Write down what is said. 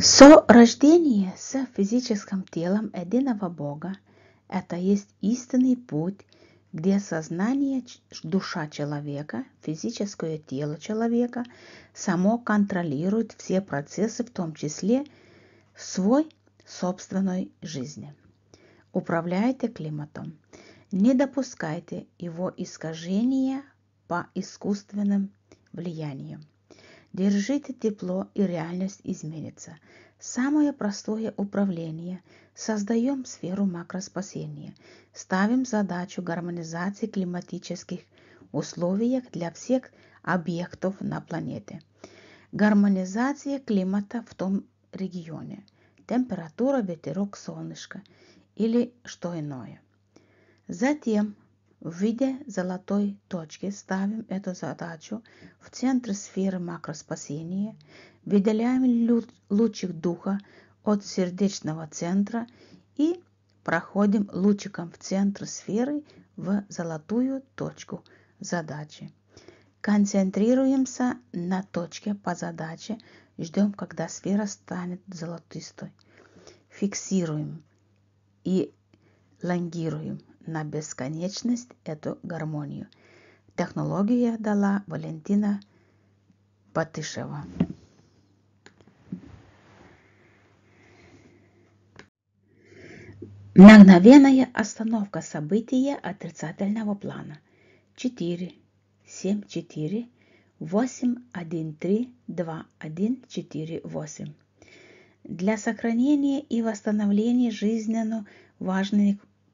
Со рождение, с физическим телом единого Бога – это есть истинный путь, где сознание душа человека, физическое тело человека само контролирует все процессы, в том числе свой собственной жизни. Управляйте климатом. Не допускайте его искажения по искусственным влияниям. Держите тепло, и реальность изменится. Самое простое управление. Создаем сферу макроспасения. Ставим задачу гармонизации климатических условий для всех объектов на планете. Гармонизация климата в том регионе. Температура, ветерок, солнышко или что иное. Затем в виде золотой точки ставим эту задачу в центр сферы макроспасения, выделяем лучик духа от сердечного центра и проходим лучиком в центр сферы в золотую точку задачи. Концентрируемся на точке по задаче, ждем, когда сфера станет золотистой. Фиксируем и лонгируем на бесконечность эту гармонию. Технология дала Валентина Батышева. Мгновенная остановка события отрицательного плана. 4, 7, 4, 8, 1, 3, 2, 1, 4, 8. Для сохранения и восстановления жизненно важных